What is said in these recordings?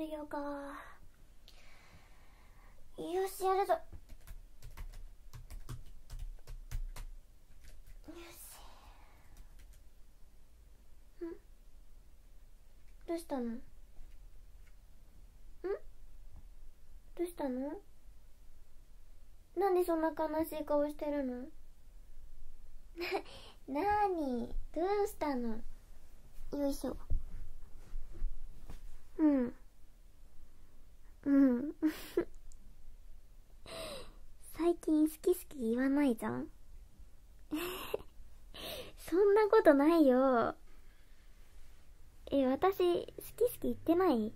授業かよしやるぞよしんどうしたのんどうしたのなんでそんな悲しい顔してるの な、なにどうしたのよいしょ。うん。うん 最近好き好き言わないじゃん そんなことないよえ私好き好き言ってない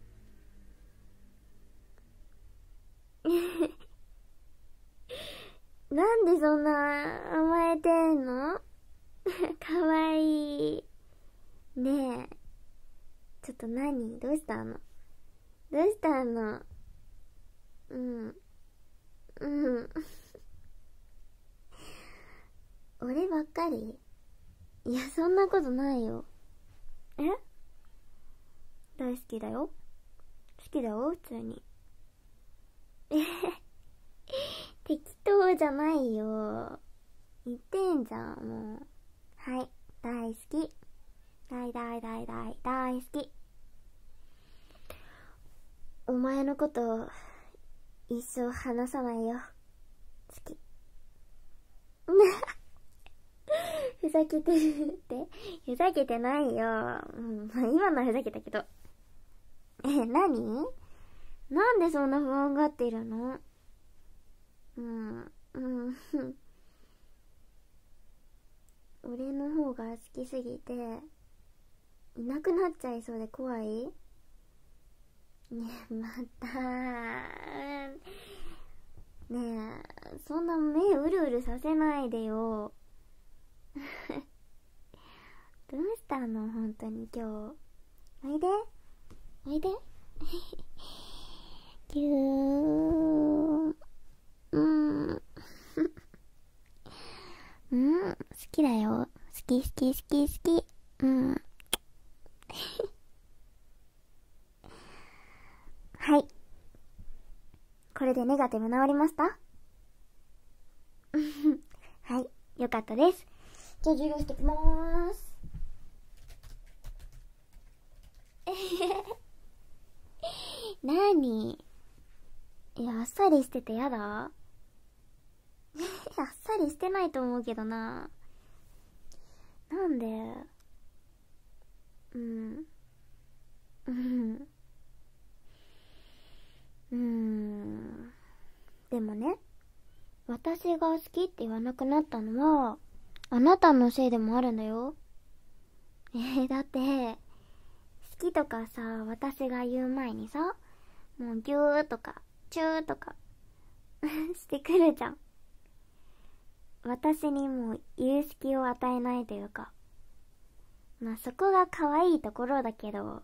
なんでそんな甘えてんのかわいいねえちょっと何どうしたのどうしたのうんうん俺ばっかりいやそんなことないよえ大好きだよ好きだよ普通にえ適当じゃないよ言ってんじゃんもうはい大好き大大大大大好きお前のこと一生離さないよ好き ふざけてるってふざけてないよ、うん、今のはふざけたけどえ何なんでそんな不安がってるのうんうん俺の方が好きすぎていなくなっちゃいそうで怖いねえまたねえそんな目うるうるさせないでよ どうしたの本当に今日おいでおいで ぎゅーうんうん好きだよ好き好き好き好きうんはい。これでネガティブ治りました はい。よかったです。じゃあ授業してきまーす。な にえ、や、あっさりしててやだ あっさりしてないと思うけどな。なんで私が好きって言わなくなったのは、あなたのせいでもあるんだよ。えだって、好きとかさ、私が言う前にさ、もうぎゅーとか、チューとか してくるじゃん。私にもうう隙を与えないというか。まあそこが可愛いところだけど。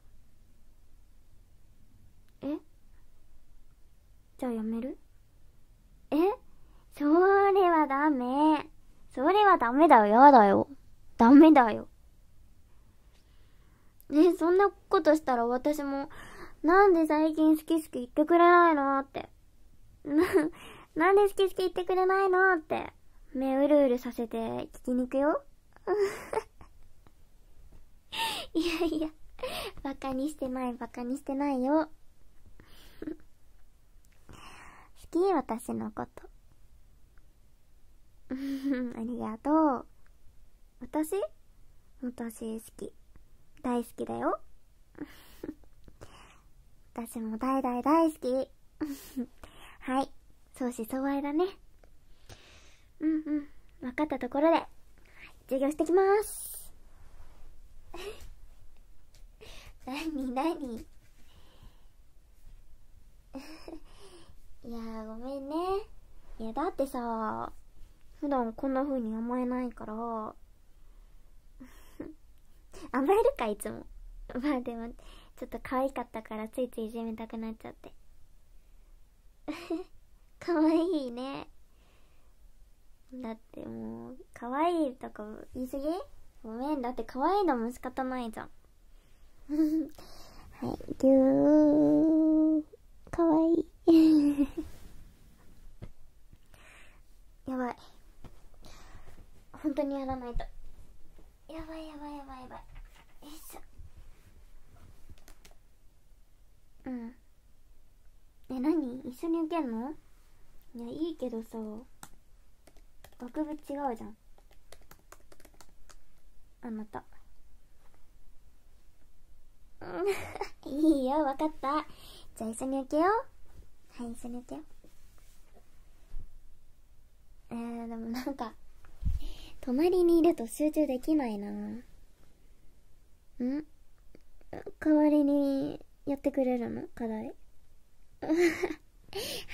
えじゃあやめるそれはダメ。それはダメだよ、やだよ。ダメだよ。で、そんなことしたら私も、なんで最近好き好き言ってくれないのって。な、なんで好き好き言ってくれないのって、目うるうるさせて聞きに行くよ。いやいや、バカにしてない、バカにしてないよ。好き、私のこと。ありがとう。私私好き。大好きだよ。私も大大大好き。はい。相思相愛だね。うんうん。分かったところで、授業してきます。第二、第二。いやごめんね。いや、だってさ普段こんな風に甘えないから 甘えるかいつも まあでもちょっと可愛かったからついついいじめたくなっちゃって 可愛いねだってもう可愛いとか言い過ぎごめんだって可愛いのも仕方ないじゃんはいぎゅー可愛いやばい本当にやらないとやばいやばいやばいやばいよいしょうんえ何一緒に受けんのいやいいけどさ学部違うじゃんあまた いいよ分かったじゃあ一緒に受けようはい一緒に受けようえー、でもなんか隣にいると集中できないな。ん代わりにやってくれるの課題。は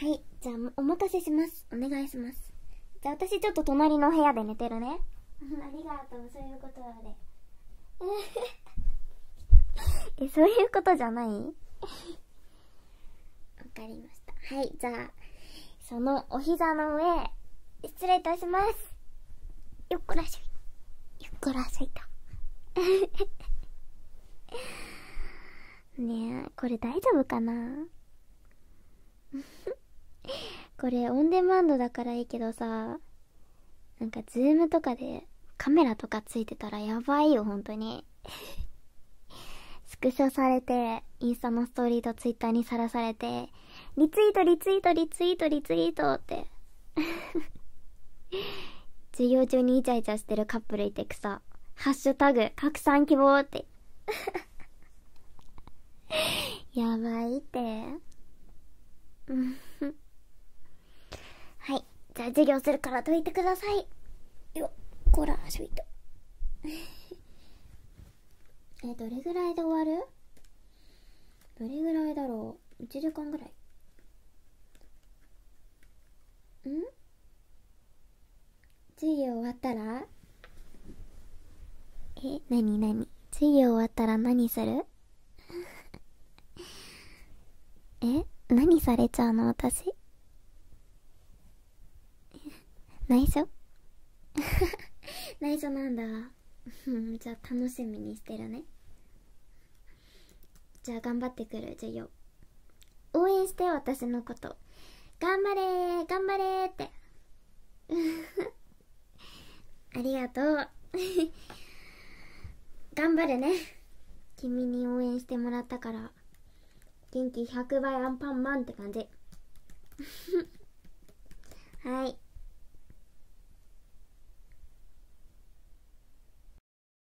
い。じゃあ、お待たせします。お願いします。じゃあ、私ちょっと隣の部屋で寝てるね。ありがとう。そういうことはね。え、そういうことじゃないわかりました。はい。じゃあ、そのお膝の上、失礼いたします。よっこらしょいよっこらしょいと ねえこれ大丈夫かな これオンデマンドだからいいけどさなんかズームとかでカメラとかついてたらやばいよ本当に スクショされてインスタのストーリーとツイッターにさらされてリツイートリツイートリツイートリツイートって授業中にイチャイチャしてるカップルいてくさ、ハッシュタグ、拡散希望って。やばいって。はい。じゃあ授業するから解いてください。よっ、こら、しょいと。え、どれぐらいで終わるどれぐらいだろう ?1 時間ぐらい。ん授業終わったらえ、なになに授業終わったら何する え、何されちゃうの私 内緒 内緒なんだわじゃあ楽しみにしてるねじゃあ頑張ってくる授業応援して私のこと頑張れー頑張れーってありがとう。頑張るね。君に応援してもらったから、元気100倍アンパンマンって感じ。はい。